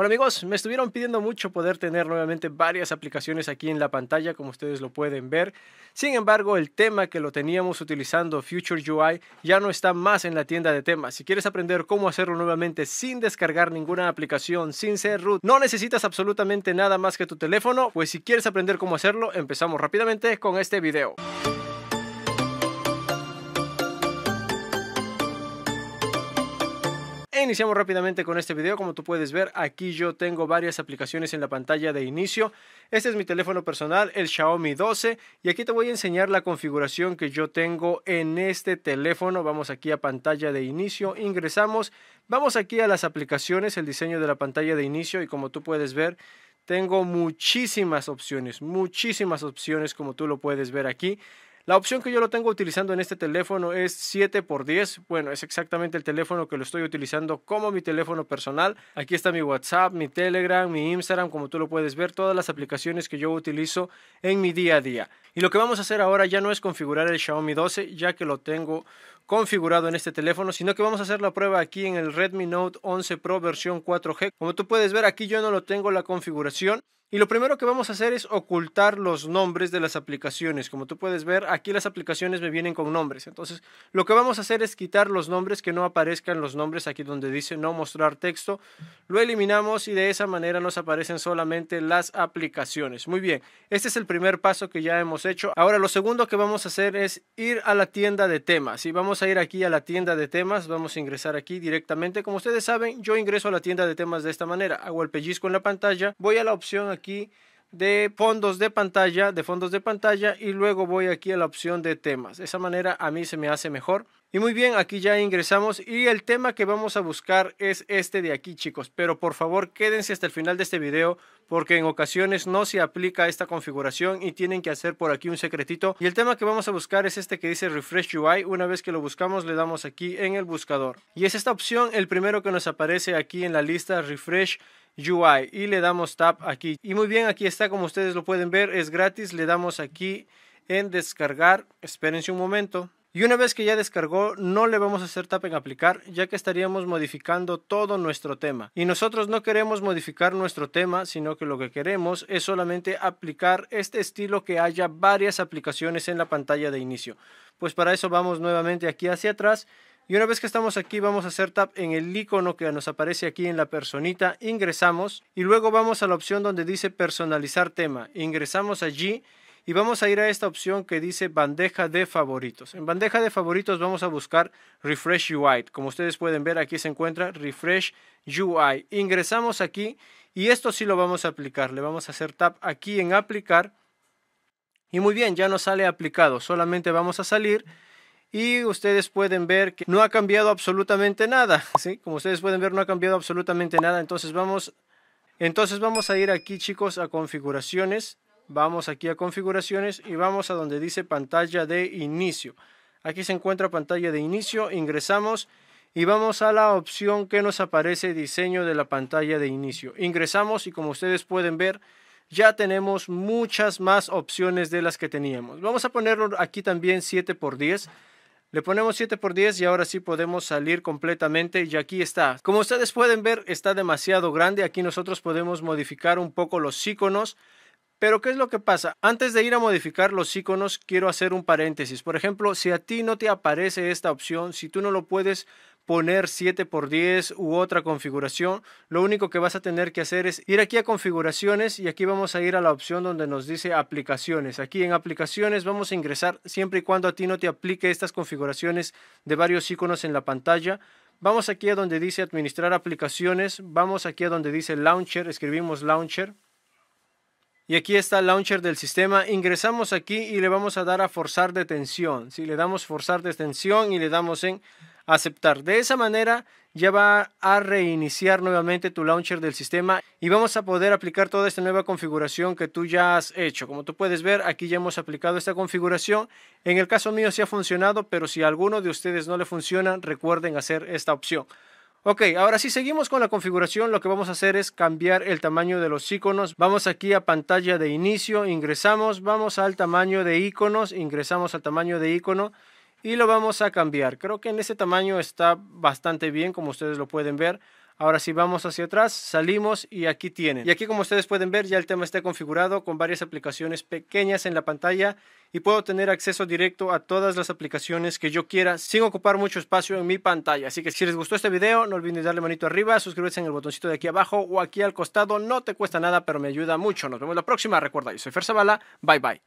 Bueno amigos, me estuvieron pidiendo mucho poder tener nuevamente varias aplicaciones aquí en la pantalla, como ustedes lo pueden ver. Sin embargo, el tema que lo teníamos utilizando Future UI ya no está más en la tienda de temas. Si quieres aprender cómo hacerlo nuevamente sin descargar ninguna aplicación, sin ser root, no necesitas absolutamente nada más que tu teléfono, pues si quieres aprender cómo hacerlo, empezamos rápidamente con este video. iniciamos rápidamente con este video. Como tú puedes ver, aquí yo tengo varias aplicaciones en la pantalla de inicio. Este es mi teléfono personal, el Xiaomi 12. Y aquí te voy a enseñar la configuración que yo tengo en este teléfono. Vamos aquí a pantalla de inicio, ingresamos. Vamos aquí a las aplicaciones, el diseño de la pantalla de inicio. Y como tú puedes ver, tengo muchísimas opciones, muchísimas opciones como tú lo puedes ver aquí. La opción que yo lo tengo utilizando en este teléfono es 7x10. Bueno, es exactamente el teléfono que lo estoy utilizando como mi teléfono personal. Aquí está mi WhatsApp, mi Telegram, mi Instagram, como tú lo puedes ver, todas las aplicaciones que yo utilizo en mi día a día. Y lo que vamos a hacer ahora ya no es configurar el Xiaomi 12, ya que lo tengo configurado en este teléfono, sino que vamos a hacer la prueba aquí en el Redmi Note 11 Pro versión 4G. Como tú puedes ver, aquí yo no lo tengo la configuración. Y lo primero que vamos a hacer es ocultar los nombres de las aplicaciones. Como tú puedes ver, aquí las aplicaciones me vienen con nombres. Entonces, lo que vamos a hacer es quitar los nombres, que no aparezcan los nombres aquí donde dice no mostrar texto. Lo eliminamos y de esa manera nos aparecen solamente las aplicaciones. Muy bien, este es el primer paso que ya hemos hecho. Ahora, lo segundo que vamos a hacer es ir a la tienda de temas y vamos a ir aquí a la tienda de temas, vamos a ingresar aquí directamente. Como ustedes saben, yo ingreso a la tienda de temas de esta manera. Hago el pellizco en la pantalla, voy a la opción aquí de fondos de pantalla, de fondos de pantalla y luego voy aquí a la opción de temas. De esa manera a mí se me hace mejor. Y muy bien, aquí ya ingresamos y el tema que vamos a buscar es este de aquí chicos. Pero por favor quédense hasta el final de este video porque en ocasiones no se aplica esta configuración y tienen que hacer por aquí un secretito. Y el tema que vamos a buscar es este que dice Refresh UI. Una vez que lo buscamos le damos aquí en el buscador. Y es esta opción el primero que nos aparece aquí en la lista Refresh UI y le damos tap aquí. Y muy bien, aquí está como ustedes lo pueden ver, es gratis, le damos aquí en descargar, espérense un momento. Y una vez que ya descargó, no le vamos a hacer tap en aplicar, ya que estaríamos modificando todo nuestro tema. Y nosotros no queremos modificar nuestro tema, sino que lo que queremos es solamente aplicar este estilo que haya varias aplicaciones en la pantalla de inicio. Pues para eso vamos nuevamente aquí hacia atrás y una vez que estamos aquí vamos a hacer tap en el icono que nos aparece aquí en la personita, ingresamos y luego vamos a la opción donde dice personalizar tema, ingresamos allí y vamos a ir a esta opción que dice bandeja de favoritos. En bandeja de favoritos vamos a buscar Refresh UI. Como ustedes pueden ver aquí se encuentra Refresh UI. Ingresamos aquí y esto sí lo vamos a aplicar. Le vamos a hacer tap aquí en aplicar. Y muy bien, ya nos sale aplicado. Solamente vamos a salir y ustedes pueden ver que no ha cambiado absolutamente nada, Como ustedes pueden ver no ha cambiado absolutamente nada, entonces vamos, entonces vamos a ir aquí chicos a configuraciones, vamos aquí a configuraciones y vamos a donde dice pantalla de inicio. Aquí se encuentra pantalla de inicio, ingresamos y vamos a la opción que nos aparece diseño de la pantalla de inicio. Ingresamos y como ustedes pueden ver, ya tenemos muchas más opciones de las que teníamos. Vamos a ponerlo aquí también 7x10 le ponemos 7 por 10 y ahora sí podemos salir completamente y aquí está. Como ustedes pueden ver está demasiado grande, aquí nosotros podemos modificar un poco los iconos. Pero ¿qué es lo que pasa? Antes de ir a modificar los iconos quiero hacer un paréntesis. Por ejemplo, si a ti no te aparece esta opción, si tú no lo puedes poner 7x10 u otra configuración. Lo único que vas a tener que hacer es ir aquí a configuraciones y aquí vamos a ir a la opción donde nos dice aplicaciones. Aquí en aplicaciones vamos a ingresar siempre y cuando a ti no te aplique estas configuraciones de varios iconos en la pantalla. Vamos aquí a donde dice administrar aplicaciones, vamos aquí a donde dice launcher, escribimos launcher. Y aquí está el launcher del sistema, ingresamos aquí y le vamos a dar a forzar detención. Si le damos forzar detención y le damos en aceptar. De esa manera ya va a reiniciar nuevamente tu launcher del sistema y vamos a poder aplicar toda esta nueva configuración que tú ya has hecho. Como tú puedes ver, aquí ya hemos aplicado esta configuración. En el caso mío sí ha funcionado, pero si a alguno de ustedes no le funciona, recuerden hacer esta opción. Ok, ahora si seguimos con la configuración, lo que vamos a hacer es cambiar el tamaño de los iconos. Vamos aquí a pantalla de inicio, ingresamos, vamos al tamaño de iconos, ingresamos al tamaño de icono y lo vamos a cambiar. Creo que en ese tamaño está bastante bien, como ustedes lo pueden ver. Ahora si vamos hacia atrás, salimos y aquí tienen. Y aquí como ustedes pueden ver ya el tema está configurado con varias aplicaciones pequeñas en la pantalla y puedo tener acceso directo a todas las aplicaciones que yo quiera sin ocupar mucho espacio en mi pantalla. Así que si les gustó este video no olviden darle manito arriba, suscribirse en el botoncito de aquí abajo o aquí al costado. No te cuesta nada pero me ayuda mucho. Nos vemos la próxima. Recuerda, yo soy Fer Zavala. Bye bye.